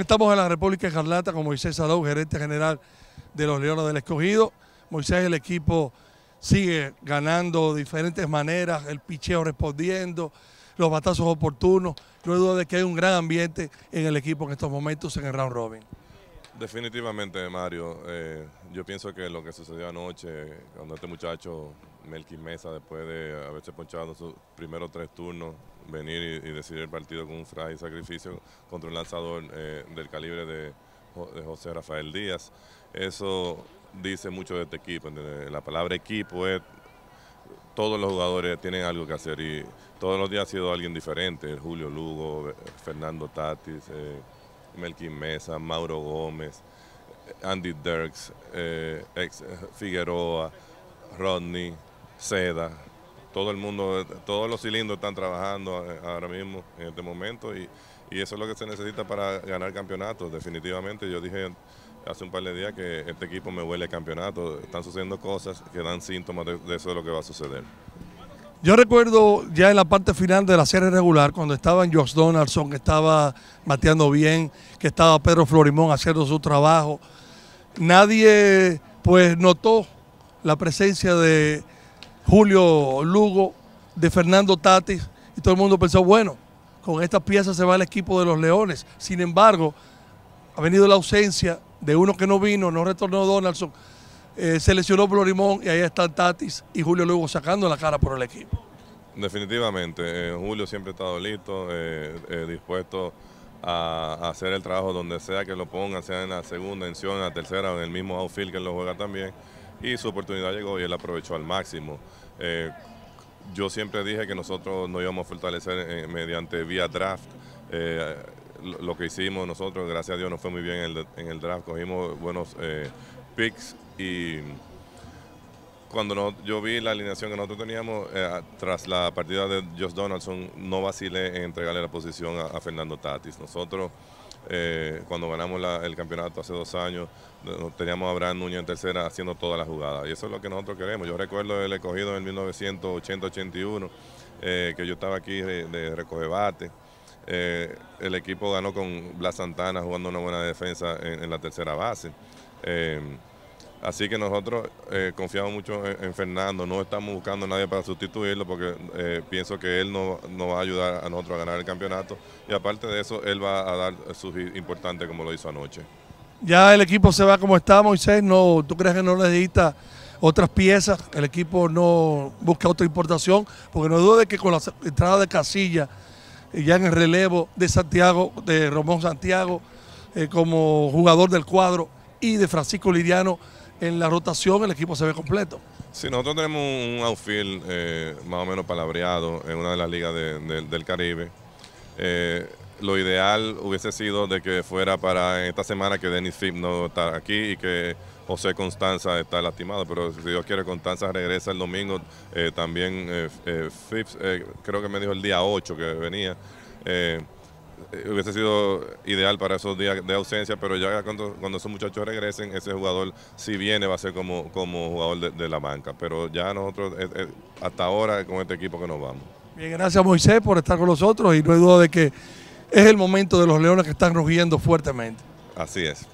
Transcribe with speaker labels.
Speaker 1: estamos en la República Escarlata con Moisés Salou, gerente general de los Leones del Escogido. Moisés, el equipo sigue ganando de diferentes maneras, el picheo respondiendo, los batazos oportunos. No hay duda de que hay un gran ambiente en el equipo en estos momentos en el round robin.
Speaker 2: Definitivamente, Mario. Eh, yo pienso que lo que sucedió anoche, cuando este muchacho Melqui Mesa, después de haberse ponchado sus primeros tres turnos, venir y, decidir el partido con un y sacrificio contra un lanzador eh, del calibre de, José Rafael Díaz. Eso dice mucho de este equipo. La palabra equipo es todos los jugadores tienen algo que hacer y todos los días ha sido alguien diferente. Julio Lugo, Fernando Tatis, eh, Mesa, Mauro Gómez, Andy Dirks, eh, ex eh, Figueroa, Rodney seda. Todo el mundo, todos los cilindros están trabajando eh, ahora mismo, en este momento, y, eso es lo que se necesita para ganar campeonatos, definitivamente. Yo dije hace un par de días que este equipo me huele a campeonato. Están sucediendo cosas que dan síntomas de, eso de lo que va a suceder.
Speaker 1: Yo recuerdo ya en la parte final de la serie regular, cuando estaba en Josh Donaldson, que estaba bateando bien, que estaba Pedro Florimón haciendo su trabajo, nadie pues notó la presencia de Julio Lugo, de Fernando Tatis, y todo el mundo pensó, bueno, con estas piezas se va el equipo de los Leones. Sin embargo, ha venido la ausencia de uno que no vino, no retornó Donaldson, eh, se lesionó Florimón y ahí está Tatis y Julio Lugo sacando la cara por el equipo.
Speaker 2: Definitivamente, eh, Julio siempre ha estado listo, eh, eh, dispuesto a, hacer el trabajo donde sea que lo ponga, sea en la segunda, en, en la tercera o en el mismo outfield que lo juega también y su oportunidad llegó y él aprovechó al máximo. Eh, yo siempre dije que nosotros nos íbamos a fortalecer eh, mediante vía draft. Eh, lo que hicimos nosotros, gracias a Dios, nos fue muy bien en el, draft. Cogimos buenos picks y cuando yo vi la alineación que nosotros teníamos tras la partida de Josh Donaldson, no vacilé en entregarle la posición a, a Fernando Tatis. Nosotros eh, cuando ganamos el campeonato hace dos años, teníamos a Abraham Núñez en tercera haciendo todas las jugadas. Y eso es lo que nosotros queremos. Yo recuerdo el escogido en 1980-81, eh, que yo estaba aquí de, recoge bate eh, el equipo ganó con Blas Santana jugando una buena defensa en la tercera base. Así que nosotros eh, confiamos mucho en, Fernando, no estamos buscando a nadie para sustituirlo porque eh, pienso que él nos no va a ayudar a nosotros a ganar el campeonato y aparte de eso, él va a dar su importantes como lo hizo anoche.
Speaker 1: Ya el equipo se va como está, Moisés, no, ¿tú crees que no necesita otras piezas? El equipo no busca otra importación, porque no dude que con la entrada de Casilla, eh, ya en el relevo de Santiago, de Romón Santiago, como jugador del cuadro y de Francisco Liriano, en la rotación el equipo se ve completo.
Speaker 2: Sí, nosotros tenemos un, outfield eh, más o menos palabreado en una de las ligas del Caribe. Eh, lo ideal hubiese sido de que fuera para esta semana que Denis Phipps no está aquí y que José Constanza está lastimado, pero si Dios quiere, Constanza regresa el domingo. Eh, también eh, creo que me dijo el día 8 que venía. Eh, hubiese sido ideal para esos días de ausencia, pero ya cuando, cuando esos muchachos regresen, ese jugador, si viene, va a ser como, como jugador de, la banca. Pero ya nosotros, eh, eh, hasta ahora, con este equipo que nos vamos.
Speaker 1: Bien, gracias Moisés por estar con nosotros y no hay duda de que es el momento de los leones que están rugiendo fuertemente.
Speaker 2: Así es.